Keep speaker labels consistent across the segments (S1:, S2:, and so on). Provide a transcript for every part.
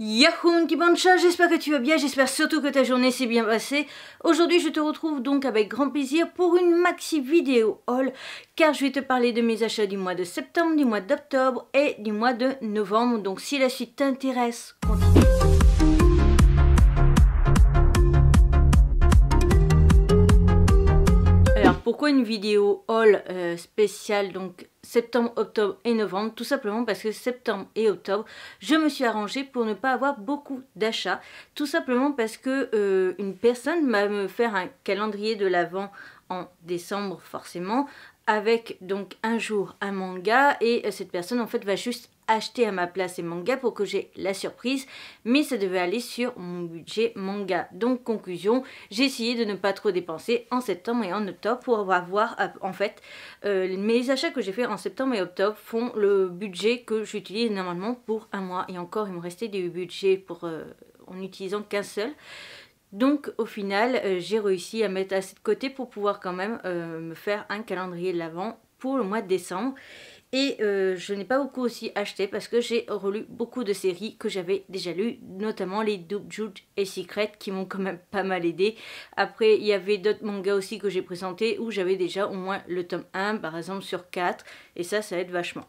S1: Yahoo, mon j'espère que tu vas bien, j'espère surtout que ta journée s'est bien passée. Aujourd'hui, je te retrouve donc avec grand plaisir pour une maxi vidéo haul, car je vais te parler de mes achats du mois de septembre, du mois d'octobre et du mois de novembre. Donc si la suite t'intéresse, continue. Alors pourquoi une vidéo haul euh, spéciale donc septembre, octobre et novembre, tout simplement parce que septembre et octobre, je me suis arrangée pour ne pas avoir beaucoup d'achats, tout simplement parce que euh, une personne m'a me faire un calendrier de l'avant en décembre forcément, avec donc un jour un manga et euh, cette personne en fait va juste acheter à ma place et mangas pour que j'ai la surprise, mais ça devait aller sur mon budget manga. Donc conclusion, j'ai essayé de ne pas trop dépenser en septembre et en octobre pour avoir euh, en fait euh, mes achats que j'ai fait en septembre et octobre font le budget que j'utilise normalement pour un mois et encore il me restait des budgets pour euh, en utilisant qu'un seul. Donc au final j'ai réussi à mettre assez de côté pour pouvoir quand même me faire un calendrier de l'avant pour le mois de décembre et euh, je n'ai pas beaucoup aussi acheté parce que j'ai relu beaucoup de séries que j'avais déjà lues, notamment les Double Jude et Secret qui m'ont quand même pas mal aidé. Après, il y avait d'autres mangas aussi que j'ai présentés où j'avais déjà au moins le tome 1, par exemple sur 4, et ça, ça aide vachement.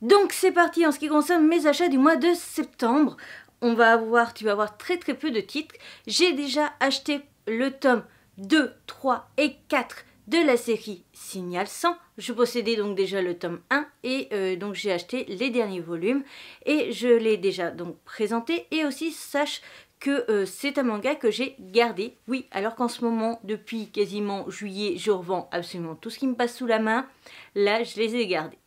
S1: Donc c'est parti en ce qui concerne mes achats du mois de septembre. On va avoir, tu vas avoir très très peu de titres. J'ai déjà acheté le tome 2, 3 et 4 de la série Signal 100. Je possédais donc déjà le tome 1 et euh, donc j'ai acheté les derniers volumes et je l'ai déjà donc présenté et aussi sache que euh, c'est un manga que j'ai gardé. Oui, alors qu'en ce moment, depuis quasiment juillet, je revends absolument tout ce qui me passe sous la main. Là, je les ai gardés.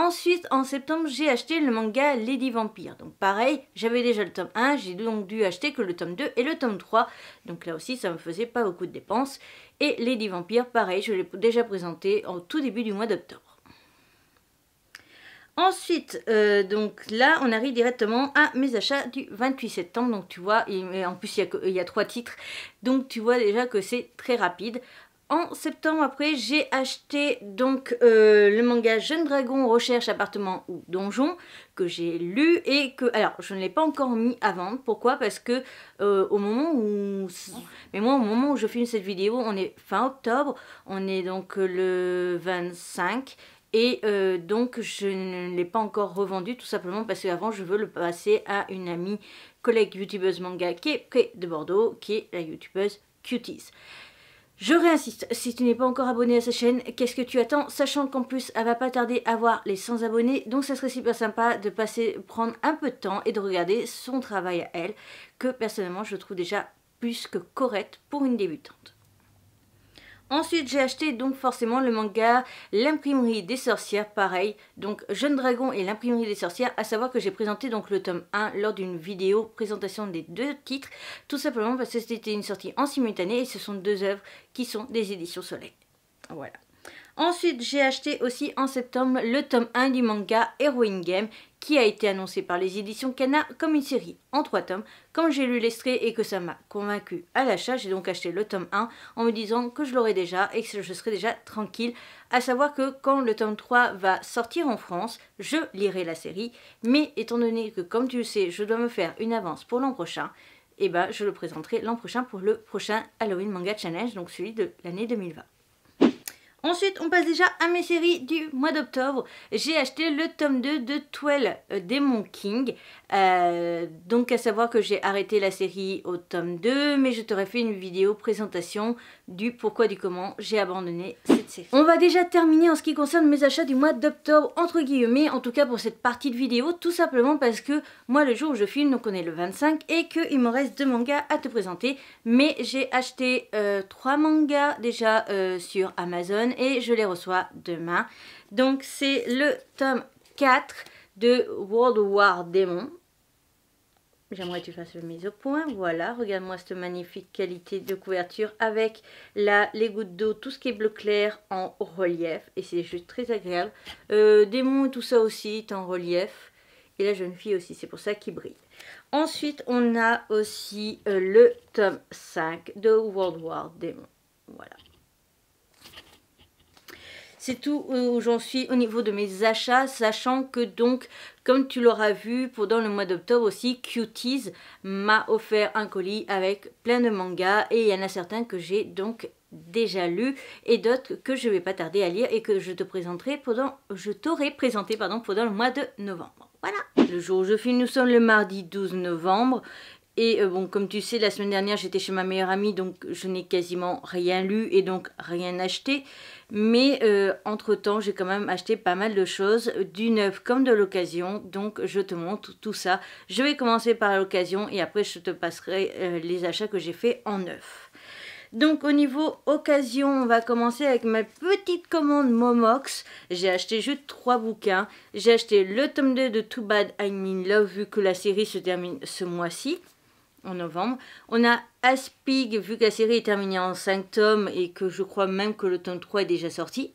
S1: Ensuite, en septembre, j'ai acheté le manga Lady Vampire. Donc pareil, j'avais déjà le tome 1, j'ai donc dû acheter que le tome 2 et le tome 3. Donc là aussi, ça me faisait pas beaucoup de dépenses. Et Lady Vampire, pareil, je l'ai déjà présenté en tout début du mois d'octobre. Ensuite, euh, donc là, on arrive directement à mes achats du 28 septembre. Donc tu vois, et en plus, il il y a trois titres. Donc tu vois déjà que c'est très rapide. En septembre après, j'ai acheté donc euh, le manga Jeune Dragon Recherche Appartement ou Donjon que j'ai lu et que alors je ne l'ai pas encore mis à vendre. Pourquoi Parce que euh, au moment où mais moi au moment où je filme cette vidéo, on est fin octobre, on est donc le 25 et euh, donc je ne l'ai pas encore revendu tout simplement parce qu'avant je veux le passer à une amie collègue youtubeuse manga qui est près de Bordeaux qui est la youtubeuse Cuties. Je réinsiste, si tu n'es pas encore abonné à sa chaîne, qu'est-ce que tu attends Sachant qu'en plus, elle va pas tarder à voir les 100 abonnés, donc ça serait super sympa de passer, prendre un peu de temps et de regarder son travail à elle, que personnellement je trouve déjà plus que correct pour une débutante. Ensuite, j'ai acheté donc forcément le manga L'imprimerie des sorcières, pareil, donc Jeune Dragon et l'imprimerie des sorcières, à savoir que j'ai présenté donc le tome 1 lors d'une vidéo présentation des deux titres, tout simplement parce que c'était une sortie en simultané et ce sont deux œuvres qui sont des éditions soleil. Voilà. Ensuite, j'ai acheté aussi en septembre le tome 1 du manga Heroin Game qui a été annoncé par les éditions Kana comme une série en 3 tomes. Quand j'ai lu l'extrait et que ça m'a convaincu à l'achat, j'ai donc acheté le tome 1 en me disant que je l'aurais déjà et que je serais déjà tranquille. À savoir que quand le tome 3 va sortir en France, je lirai la série, mais étant donné que comme tu le sais, je dois me faire une avance pour l'an prochain, eh ben je le présenterai l'an prochain pour le prochain Halloween Manga Challenge, donc celui de l'année 2020. Ensuite, on passe déjà à mes séries du mois d'octobre. J'ai acheté le tome 2 de Twelve euh, Demon King. Euh, donc à savoir que j'ai arrêté la série au tome 2, mais je t'aurais fait une vidéo présentation du pourquoi du comment j'ai abandonné cette série. On va déjà terminer en ce qui concerne mes achats du mois d'octobre, entre guillemets, en tout cas pour cette partie de vidéo, tout simplement parce que moi le jour où je filme, donc on est le 25, et qu'il me reste deux mangas à te présenter, mais j'ai acheté euh, trois mangas déjà sur Amazon et je les reçois demain. Donc c'est le tome 4 de World War Demon J'aimerais que tu fasses le mise au point. Voilà, regarde-moi cette magnifique qualité de couverture avec la, les gouttes d'eau, tout ce qui est bleu clair en relief. Et c'est juste très agréable. Euh, démon et tout ça aussi est en relief. Et la jeune fille aussi, c'est pour ça qu'il brille. Ensuite, on a aussi euh, le tome 5 de World War Demon Voilà. C'est tout où j'en suis au niveau de mes achats, sachant que donc, comme tu l'auras vu pendant le mois d'octobre aussi, Cuties m'a offert un colis avec plein de mangas et il y en a certains que j'ai donc déjà lu et d'autres que je vais pas tarder à lire et que je te présenterai pendant je t'aurai présenté pardon pendant le mois de novembre. Voilà. Le jour où je filme, nous sommes le mardi 12 novembre et euh, bon, comme tu sais, la semaine dernière, j'étais chez ma meilleure amie, donc je n'ai quasiment rien lu et donc rien acheté. Mais euh, entre-temps, j'ai quand même acheté pas mal de choses, du neuf comme de l'occasion. Donc je te montre tout ça. Je vais commencer par l'occasion et après je te passerai euh, les achats que j'ai fait en neuf. Donc au niveau occasion, on va commencer avec ma petite commande Momox. J'ai acheté juste trois bouquins. J'ai acheté le tome 2 de Too Bad I Mean Love vu que la série se termine ce mois-ci en novembre. On a Aspig, vu que la série est terminée en 5 tomes et que je crois même que le tome 3 est déjà sorti.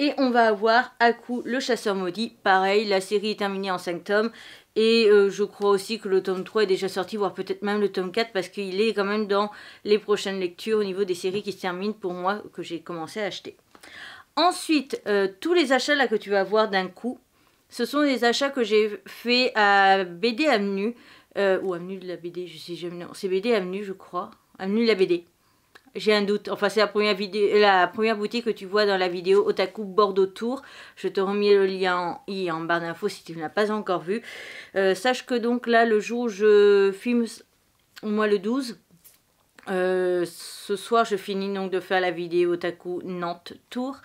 S1: Et on va avoir à coup le chasseur maudit. Pareil, la série est terminée en 5 tomes. Et euh, je crois aussi que le tome 3 est déjà sorti, voire peut-être même le tome 4, parce qu'il est quand même dans les prochaines lectures au niveau des séries qui se terminent pour moi, que j'ai commencé à acheter. Ensuite, euh, tous les achats là que tu vas voir d'un coup, ce sont des achats que j'ai fait à BD Avenue. Euh, ou Avenue de la BD, je sais jamais. c'est BD Avenue, je crois. Avenue de la BD. J'ai un doute. Enfin, c'est la première, euh, la première boutique que tu vois dans la vidéo Otaku Bordeaux Tour. Je te remets le lien en, i en barre d'infos si tu ne l'as pas encore vu. Euh, sache que donc là, le jour où je filme, au moins le 12, ce soir, je finis donc de faire la vidéo Otaku Nantes Tour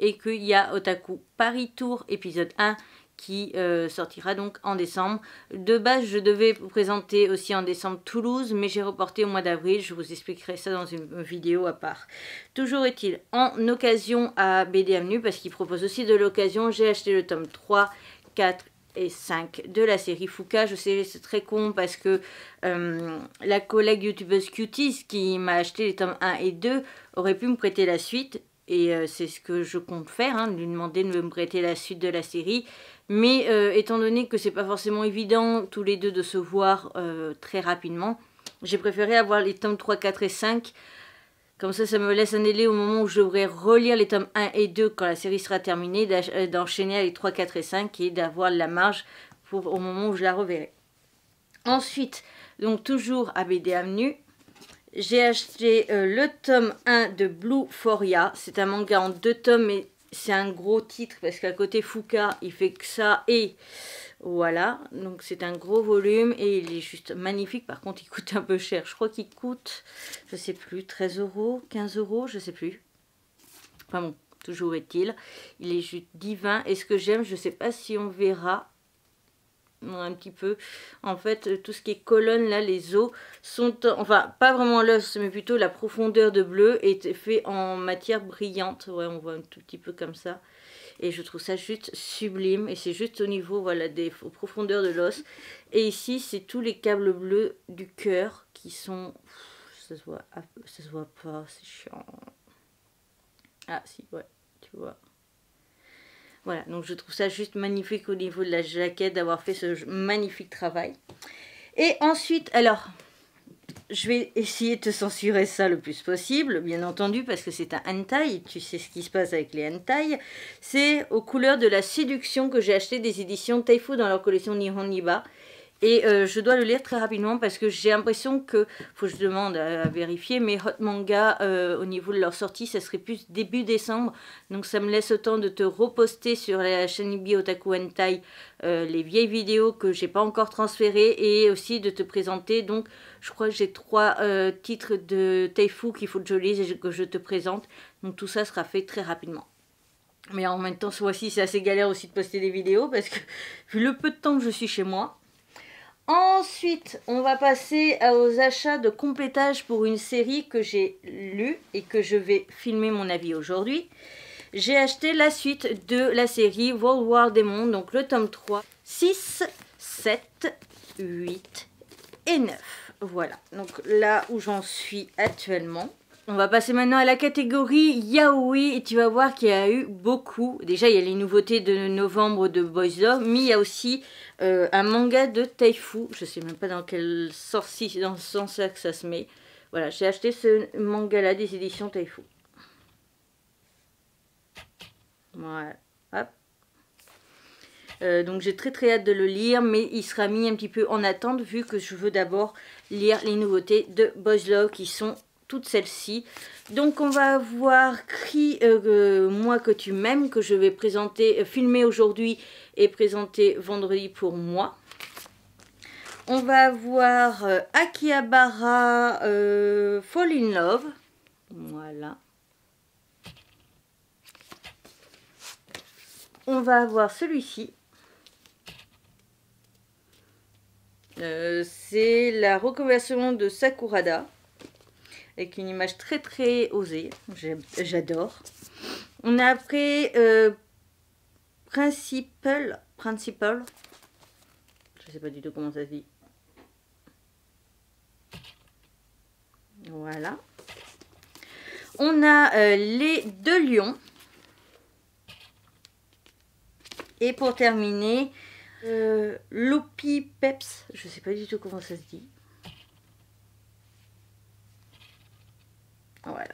S1: et qu'il y a Otaku Paris Tour épisode 1 qui euh, sortira donc en décembre. De base, je devais vous présenter aussi en décembre Toulouse, mais j'ai reporté au mois d'avril. Je vous expliquerai ça dans une vidéo à part. Toujours est-il en occasion à BD Avenue, parce qu'il propose aussi de l'occasion. J'ai acheté le tome 3, 4 et 5 de la série Fouca. Je sais, c'est très con parce que euh, la collègue youtubeuse Cuties qui m'a acheté les tomes 1 et 2 aurait pu me prêter la suite. Et euh, c'est ce que je compte faire, hein, lui demander de me prêter la suite de la série. Mais euh, étant donné que c'est pas forcément évident tous les deux de se voir euh, très rapidement, j'ai préféré avoir les tomes 3, 4 et 5. Comme ça, ça me laisse un délai au moment où je devrais relire les tomes 1 et 2 quand la série sera terminée, euh, d'enchaîner avec 3, 4 et 5 et d'avoir la marge pour, au moment où je la reverrai. Ensuite, donc toujours à BD Avenue, j'ai acheté le tome 1 de Blue Foria. C'est un manga en deux tomes et c'est un gros titre parce qu'à côté Fouca, il fait que ça et voilà. Donc c'est un gros volume et il est juste magnifique. Par contre, il coûte un peu cher. Je crois qu'il coûte, je sais plus, 13 euros, 15 euros, je sais plus. Enfin bon, toujours est-il. Il est juste divin. Et ce que j'aime, je sais pas si on verra, Hein, un petit peu. En fait, euh, tout ce qui est colonne, là, les os sont, euh, enfin, pas vraiment l'os, mais plutôt la profondeur de bleu est fait en matière brillante. Ouais, on voit un tout petit peu comme ça. Et je trouve ça juste sublime. Et c'est juste au niveau, voilà, des profondeurs de l'os. Et ici, c'est tous les câbles bleus du cœur qui sont... Ça se voit, ah, ça se voit pas, c'est chiant. Ah si, ouais, tu vois. Voilà, donc je trouve ça juste magnifique au niveau de la jaquette d'avoir fait ce magnifique travail. Et ensuite, alors, je vais essayer de censurer ça le plus possible, bien entendu, parce que c'est un hentai, tu sais ce qui se passe avec les hentai. C'est aux couleurs de la séduction que j'ai acheté des éditions Taifu dans leur collection Nihon Niba. Et euh, je dois le lire très rapidement parce que j'ai l'impression que, faut que je demande à, vérifier, mais Hot Manga, euh, au niveau de leur sortie, ça serait plus début décembre. Donc ça me laisse le temps de te reposter sur la chaîne Ibi Otaku Hentai euh, les vieilles vidéos que j'ai pas encore transférées et aussi de te présenter. Donc je crois que j'ai trois titres de Taifu qu'il faut que je lise et que je te présente. Donc tout ça sera fait très rapidement. Mais en même temps, ce mois-ci, c'est assez galère aussi de poster des vidéos parce que vu le peu de temps que je suis chez moi, Ensuite, on va passer aux achats de complétage pour une série que j'ai lue et que je vais filmer mon avis aujourd'hui. J'ai acheté la suite de la série World War Demon, donc le tome 3, 6, 7, 8 et 9. Voilà, donc là où j'en suis actuellement. On va passer maintenant à la catégorie yaoi et tu vas voir qu'il y a eu beaucoup. Déjà, il y a les nouveautés de novembre de Boys mais il y a aussi euh, un manga de Taifu. Je sais même pas dans quel dans sens que ça se met. Voilà, j'ai acheté ce manga-là des éditions Taifu. Voilà, euh, donc j'ai très très hâte de le lire, mais il sera mis un petit peu en attente vu que je veux d'abord lire les nouveautés de Boys qui sont toutes celles-ci. Donc on va voir Cri, euh, euh, moi que tu m'aimes, que je vais présenter, euh, filmer aujourd'hui et présenter vendredi pour moi. On va voir Akihabara Fall in Love. Voilà. On va avoir celui-ci. c'est la reconversion de Sakurada avec une image très très osée. J'adore. On a après euh, Principal. Principal. Je sais pas du tout comment ça se dit. Voilà. On a euh, les deux lions. Et pour terminer, euh, Lopi Peps. Je ne sais pas du tout comment ça se dit. Voilà.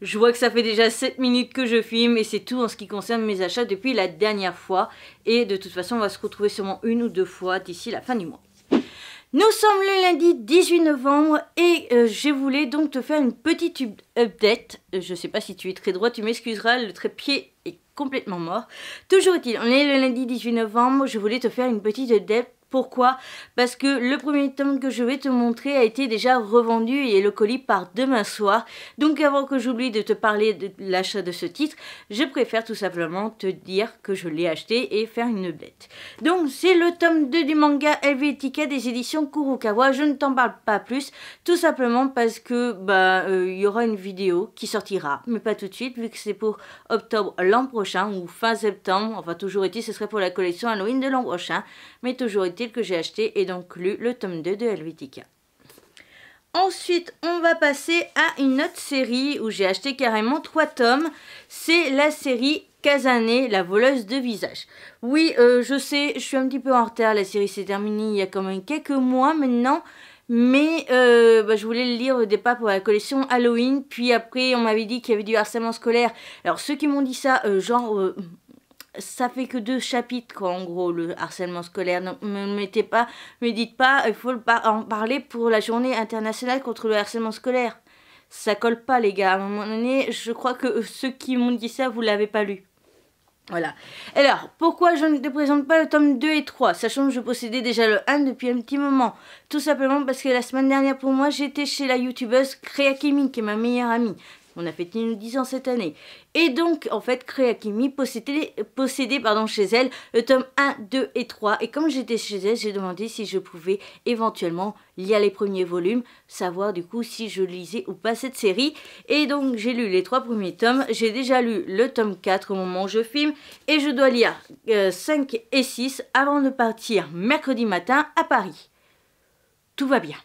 S1: Je vois que ça fait déjà 7 minutes que je filme et c'est tout en ce qui concerne mes achats depuis la dernière fois. Et de toute façon, on va se retrouver sûrement une ou deux fois d'ici la fin du mois. Nous sommes le lundi 18 novembre et euh, je voulais donc te faire une petite update. Euh, je sais pas si tu es très droit, tu m'excuseras, le trépied est complètement mort. Toujours est-il, on est le lundi 18 novembre, je voulais te faire une petite update pourquoi Parce que le premier tome que je vais te montrer a été déjà revendu et le colis part demain soir. Donc avant que j'oublie de te parler de l'achat de ce titre, je préfère tout simplement te dire que je l'ai acheté et faire une bête Donc c'est le tome 2 du manga Helvetica des éditions Kurukawa. Je ne t'en parle pas plus, tout simplement parce que bah euh, il y aura une vidéo qui sortira, mais pas tout de suite vu que c'est pour octobre l'an prochain ou fin septembre. Enfin toujours été, ce serait pour la collection Halloween de l'an prochain, mais toujours été que j'ai acheté et donc lu le tome 2 de Helvetica. Ensuite, on va passer à une autre série où j'ai acheté carrément trois tomes. C'est la série Casané, la voleuse de visage. Oui, euh, je sais, je suis un petit peu en retard. La série s'est terminée il y a quand même quelques mois maintenant. Mais euh, bah, je voulais le lire au départ pour la collection Halloween. Puis après, on m'avait dit qu'il y avait du harcèlement scolaire. Alors, ceux qui m'ont dit ça, euh, genre ça fait que deux chapitres, quoi, en gros, le harcèlement scolaire. ne me mettez pas, me dites pas, il faut en parler pour la journée internationale contre le harcèlement scolaire. Ça colle pas, les gars. À un moment donné, je crois que ceux qui m'ont dit ça, vous l'avez pas lu. Voilà. Alors, pourquoi je ne te présente pas le tome 2 et 3, sachant que je possédais déjà le 1 depuis un petit moment Tout simplement parce que la semaine dernière, pour moi, j'étais chez la youtubeuse Créa Kimi, qui est ma meilleure amie. On a fêté nos 10 ans cette année. Et donc, en fait, Kreakimi possédait, possédait pardon, chez elle le tome 1, 2 et 3. Et comme j'étais chez elle, j'ai demandé si je pouvais éventuellement lire les premiers volumes, savoir du coup si je lisais ou pas cette série. Et donc, j'ai lu les trois premiers tomes. J'ai déjà lu le tome 4 au moment où je filme. Et je dois lire 5 euh, et 6 avant de partir mercredi matin à Paris. Tout va bien.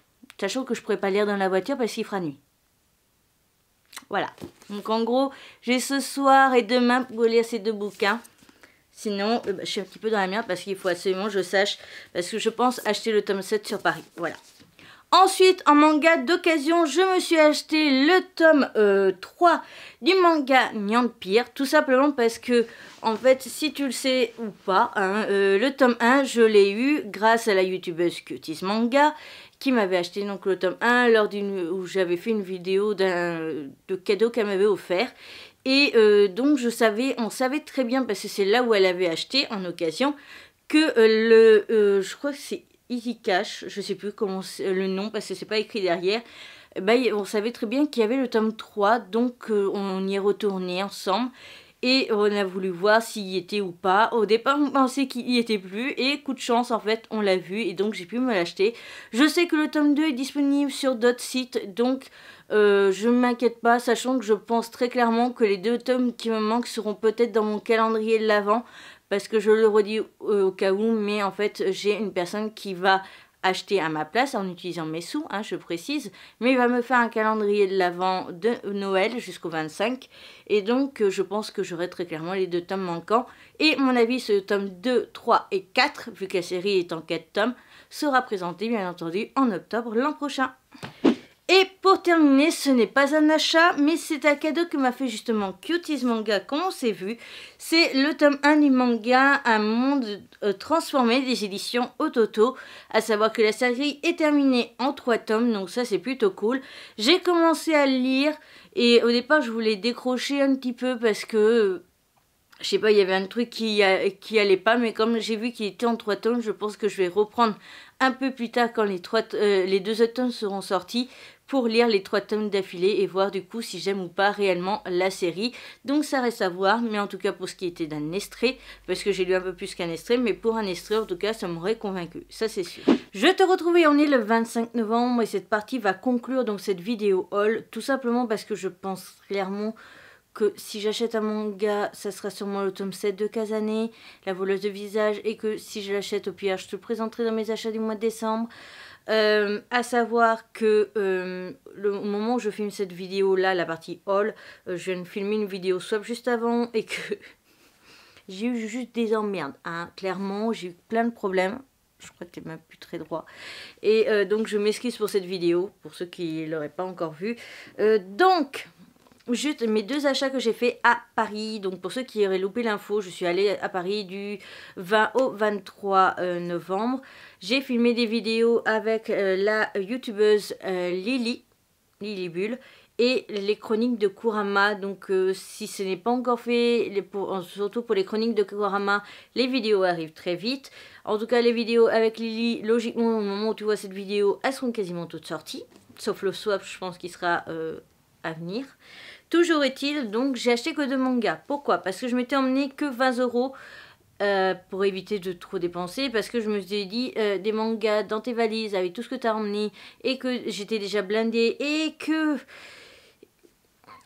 S1: Sachant que je pourrais pas lire dans la voiture parce qu'il fera nuit. Voilà. Donc en gros, j'ai ce soir et demain pour lire ces deux bouquins. Sinon, euh, bah, je suis un petit peu dans la merde parce qu'il faut absolument que je sache. Parce que je pense acheter le tome 7 sur Paris. Voilà. Ensuite, en manga d'occasion, je me suis acheté le tome 3 euh, du manga Nyan tout simplement parce que, en fait, si tu le sais ou pas, hein, euh, le tome 1, je l'ai eu grâce à la youtubeuse Cutis Manga, qui m'avait acheté donc le tome 1 lors d'une où j'avais fait une vidéo d'un de cadeau qu'elle m'avait offert. Et euh, donc je savais, on savait très bien parce que c'est là où elle avait acheté en occasion que le, je crois que c'est qui cache, je sais plus comment euh, le nom parce que c'est pas écrit derrière. Bah, on savait très bien qu'il y avait le tome 3, donc euh, on y est retourné ensemble et on a voulu voir s'il y était ou pas. Au départ, on pensait qu'il y était plus et coup de chance, en fait, on l'a vu et donc j'ai pu me l'acheter. Je sais que le tome 2 est disponible sur d'autres sites, donc euh, je ne m'inquiète pas, sachant que je pense très clairement que les deux tomes qui me manquent seront peut-être dans mon calendrier de l'avant, parce que je le redis au cas où, mais en fait j'ai une personne qui va acheter à ma place en utilisant mes sous, hein, je précise, mais il va me faire un calendrier de l'avant de Noël jusqu'au 25, et donc euh, je pense que j'aurai très clairement les deux tomes manquants, et mon avis ce tome 2, 3 et 4, vu que la série est en 4 tomes, sera présenté bien entendu en octobre l'an prochain. Et pour terminer, ce n'est pas un achat, mais c'est un cadeau que m'a fait justement Cuties Manga, comme on s'est vu. C'est le tome 1 du manga Un monde euh, transformé des éditions Ototo. À savoir que la série est terminée en 3 tomes, donc ça c'est plutôt cool. J'ai commencé à le lire et au départ je voulais décrocher un petit peu parce que je sais pas, il y avait un truc qui, euh, qui allait pas, mais comme j'ai vu qu'il était en trois tomes, je pense que je vais reprendre un peu plus tard quand les, trois, euh, les deux autres tomes seront sortis pour lire les trois tomes d'affilée et voir du coup si j'aime ou pas réellement la série. Donc ça reste à voir, mais en tout cas pour ce qui était d'un extrait, parce que j'ai lu un peu plus qu'un extrait, mais pour un extrait en tout cas ça m'aurait convaincu, ça c'est sûr. Je te retrouve et on est le 25 novembre et cette partie va conclure donc cette vidéo haul, tout simplement parce que je pense clairement que si j'achète un manga, ça sera sûrement le tome 7 de Kazané, La voleuse de visage, et que si je l'achète au pire, je te le présenterai dans mes achats du mois de décembre. Euh, à savoir que euh, le, moment où je filme cette vidéo là, la partie haul, euh, je viens de filmer une vidéo swap juste avant et que j'ai eu juste des emmerdes. Hein. Clairement, j'ai eu plein de problèmes. Je crois que t'es même plus très droit. Et donc je m'excuse pour cette vidéo, pour ceux qui l'auraient pas encore vue. donc, juste mes deux achats que j'ai fait à Paris. Donc pour ceux qui auraient loupé l'info, je suis allée à Paris du 20 au 23 euh, novembre. J'ai filmé des vidéos avec euh, la youtubeuse euh, Lily, Lily et les chroniques de Kurama. Donc si ce n'est pas encore fait, surtout pour les chroniques de Kurama, les vidéos arrivent très vite. En tout cas, les vidéos avec Lily, logiquement, au moment où tu vois cette vidéo, elles seront quasiment toutes sorties. Sauf le swap, je pense qui sera à venir. Toujours est-il, donc j'ai acheté que deux mangas. Pourquoi Parce que je m'étais emmené que 20 euros. Euh, pour éviter de trop dépenser parce que je me suis dit euh, des mangas dans tes valises avec tout ce que t'as emmené et que j'étais déjà blindée et que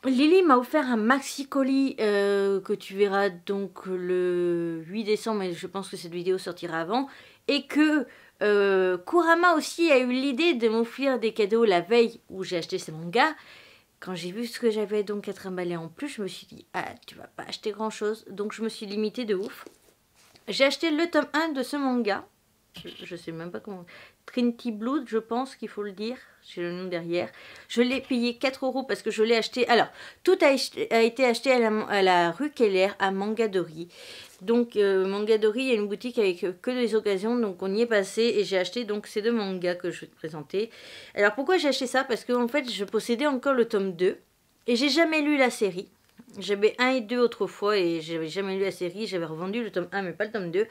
S1: Lily m'a offert un maxi colis euh, que tu verras donc le 8 décembre mais je pense que cette vidéo sortira avant et que Kurama aussi a eu l'idée de m'offrir des cadeaux la veille où j'ai acheté ces mangas quand j'ai vu ce que j'avais donc à trimballer en plus, je me suis dit, ah, tu vas pas acheter grand chose. Donc je me suis limitée de ouf. J'ai acheté le tome 1 de ce manga. Je, sais même pas comment. Trinity Blood, je pense qu'il faut le dire. J'ai le nom derrière. Je l'ai payé 4 euros parce que je l'ai acheté. Alors, tout a, été acheté à la, à la rue Keller à Mangadori. Donc euh, Mangadori, il y a une boutique avec euh, que des occasions, donc on y est passé et j'ai acheté donc ces deux mangas que je vais te présenter. Alors pourquoi j'ai acheté ça Parce que en fait je possédais encore le tome 2 et j'ai jamais lu la série. J'avais 1 et 2 autrefois et j'avais jamais lu la série, j'avais revendu le tome 1 mais pas le tome 2.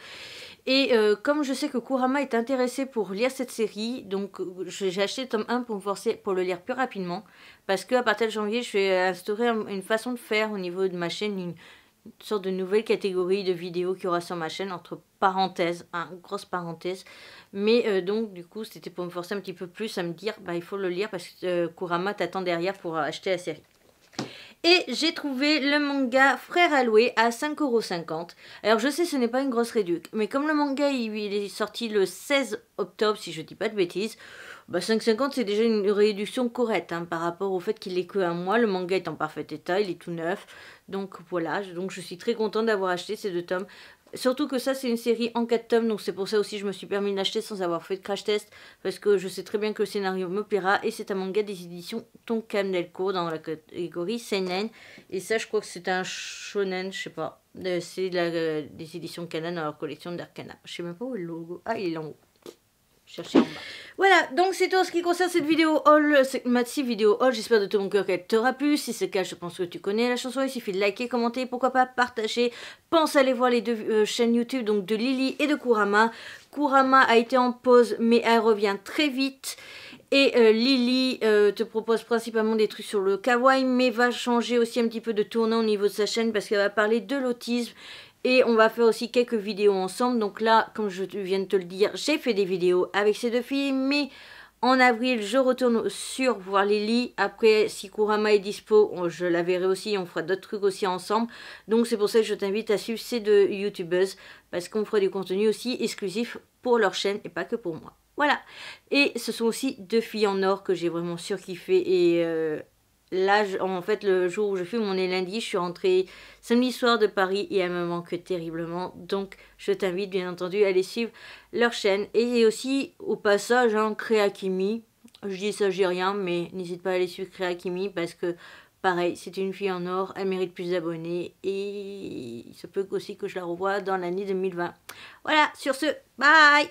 S1: Et euh, comme je sais que Kurama est intéressé pour lire cette série, donc j'ai acheté le tome 1 pour forcer pour le lire plus rapidement parce qu'à partir de janvier je vais instaurer une façon de faire au niveau de ma chaîne, une sorte de nouvelle catégorie de vidéos qu'il y aura sur ma chaîne, entre parenthèses, hein, grosse parenthèse. Mais euh, donc, du coup, c'était pour me forcer un petit peu plus à me dire, bah, il faut le lire parce que euh, Kurama t'attend derrière pour acheter la série. Et j'ai trouvé le manga Frère Alloué à 5,50€. Alors je sais ce n'est pas une grosse réduction, mais comme le manga il, est sorti le 16 octobre si je dis pas de bêtises, bah c'est déjà une réduction correcte hein, par rapport au fait qu'il est que un mois. Le manga est en parfait état, il est tout neuf. Donc voilà, donc je suis très contente d'avoir acheté ces deux tomes Surtout que ça, c'est une série en 4 tomes, donc c'est pour ça aussi que je me suis permis de l'acheter sans avoir fait de crash test, parce que je sais très bien que le scénario me et c'est un manga des éditions Tonkam Delco dans la catégorie Seinen, et ça, je crois que c'est un shonen, je sais pas, euh, c'est euh, des éditions Canon dans leur collection d'Arcana. Je sais même pas où est le logo. Ah, il est en haut. Cherchez en bas. Voilà, donc c'est tout en ce qui concerne cette vidéo haul, cette maxi vidéo haul. J'espère de tout mon cœur qu'elle t'aura plu. Si c'est le cas, je pense que tu connais la chanson. Il suffit de liker, commenter, pourquoi pas partager. Pense à aller voir les deux euh, chaînes YouTube, donc de Lily et de Kurama. Kurama a été en pause, mais elle revient très vite. Et euh, Lily euh, te propose principalement des trucs sur le kawaii, mais va changer aussi un petit peu de tournant au niveau de sa chaîne parce qu'elle va parler de l'autisme et on va faire aussi quelques vidéos ensemble. Donc là, comme je viens de te le dire, j'ai fait des vidéos avec ces deux filles. Mais en avril, je retourne sur voir Lily. Après, si Kurama est dispo, je la verrai aussi. On fera d'autres trucs aussi ensemble. Donc c'est pour ça que je t'invite à suivre ces deux youtubeuses. Parce qu'on fera du contenu aussi exclusif pour leur chaîne et pas que pour moi. Voilà. Et ce sont aussi deux filles en or que j'ai vraiment surkiffé et... Euh, là, en fait, le jour où je fume, mon est lundi, je suis rentrée samedi soir de Paris et elle me manque terriblement. Donc, je t'invite bien entendu à aller suivre leur chaîne. Et aussi, au passage, hein, créa Créakimi. Je dis ça, j'ai rien, mais n'hésite pas à aller suivre Créakimi parce que, pareil, c'est une fille en or, elle mérite plus d'abonnés et il se peut aussi que je la revoie dans l'année 2020. Voilà, sur ce, bye